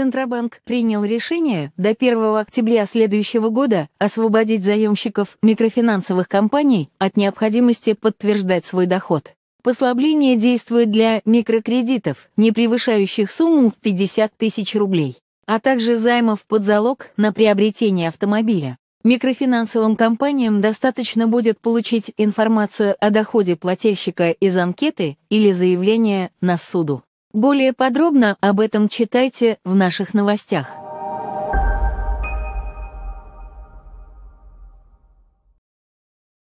Центробанк принял решение до 1 октября следующего года освободить заемщиков микрофинансовых компаний от необходимости подтверждать свой доход. Послабление действует для микрокредитов, не превышающих сумму в 50 тысяч рублей, а также займов под залог на приобретение автомобиля. Микрофинансовым компаниям достаточно будет получить информацию о доходе плательщика из анкеты или заявления на суду. Более подробно об этом читайте в наших новостях.